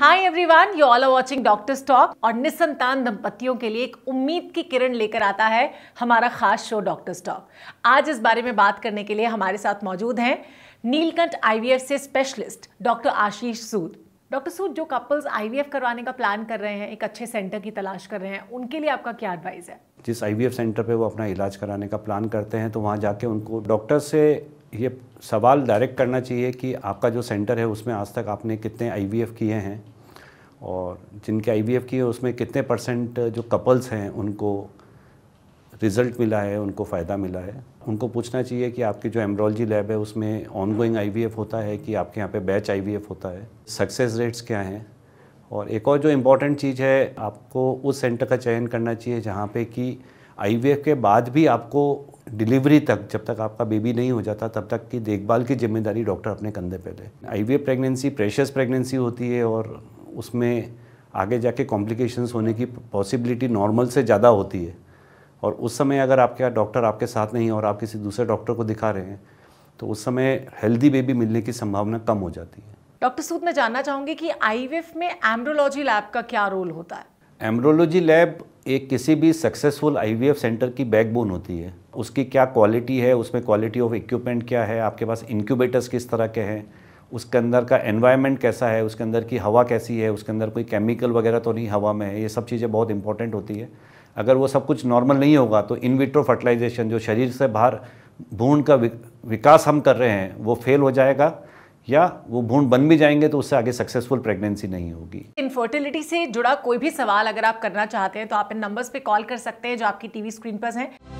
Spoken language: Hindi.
hi everyone you all are watching doctors talk और निसंतान दंपतियों के लिए एक उम्मीद की किरण लेकर आता है हमारा खास शो डॉक्टर्स टॉक आज इस बारे में बात करने के लिए हमारे साथ मौजूद हैं नीलकंठ आईवीएफ से specialist doctor Ashish Sood doctor Sood जो कपल्स आई करवाने का प्लान कर रहे हैं एक अच्छे सेंटर की तलाश कर रहे हैं उनके लिए आपका क्या एडवाइस है जिस आई सेंटर पर वो अपना इलाज कराने का प्लान करते हैं तो वहाँ जाके उनको डॉक्टर से ये सवाल डायरेक्ट करना चाहिए कि आपका जो सेंटर है उसमें आज तक आपने कितने आई किए हैं और जिनके आई वी किए उसमें कितने परसेंट जो कपल्स हैं उनको रिज़ल्ट मिला है उनको फ़ायदा मिला है उनको पूछना चाहिए कि आपकी जो एम्ब्रोलॉजी लैब है उसमें ऑनगोइंग आईवीएफ होता है कि आपके यहाँ पे बैच आईवीएफ होता है सक्सेस रेट्स क्या हैं और एक और जो इम्पोर्टेंट चीज़ है आपको उस सेंटर का चयन करना चाहिए जहाँ पे कि आईवीएफ के बाद भी आपको डिलीवरी तक जब तक आपका बेबी नहीं हो जाता तब तक की देखभाल की जिम्मेदारी डॉक्टर अपने कंधे पे ले आई प्रेगनेंसी प्रेशस प्रेगनेंसी होती है और उसमें आगे जाके कॉम्प्लिकेशंस होने की पॉसिबिलिटी नॉर्मल से ज़्यादा होती है और उस समय अगर आपके डॉक्टर आपके साथ नहीं और आप किसी दूसरे डॉक्टर को दिखा रहे हैं तो उस समय हेल्दी बेबी मिलने की संभावना कम हो जाती है डॉक्टर सूद मैं जानना चाहूँगी कि एफ में एम्ब्रोलॉजी लैब का क्या रोल होता है एम्ब्रोलॉजी लैब एक किसी भी सक्सेसफुल एफ सेंटर की बैकबोन होती है उसकी क्या क्वालिटी है उसमें क्वालिटी ऑफ इक्विपमेंट क्या है आपके पास इंक्यूबेटर्स किस तरह के हैं उसके अंदर का एनवायरनमेंट कैसा है उसके अंदर की हवा कैसी है उसके अंदर कोई केमिकल वगैरह तो नहीं हवा में है ये सब चीज़ें बहुत इंपॉर्टेंट होती है अगर वो सब कुछ नॉर्मल नहीं होगा तो इन विट्रो फर्टिलाइजेशन जो शरीर से बाहर भूण का विकास हम कर रहे हैं वो फेल हो जाएगा या वो भूड बन भी जाएंगे तो उससे आगे सक्सेसफुल प्रेगनेंसी नहीं होगी इनफर्टिलिटी से जुड़ा कोई भी सवाल अगर आप करना चाहते हैं तो आप इन नंबर्स पे कॉल कर सकते हैं जो आपकी टीवी स्क्रीन पर हैं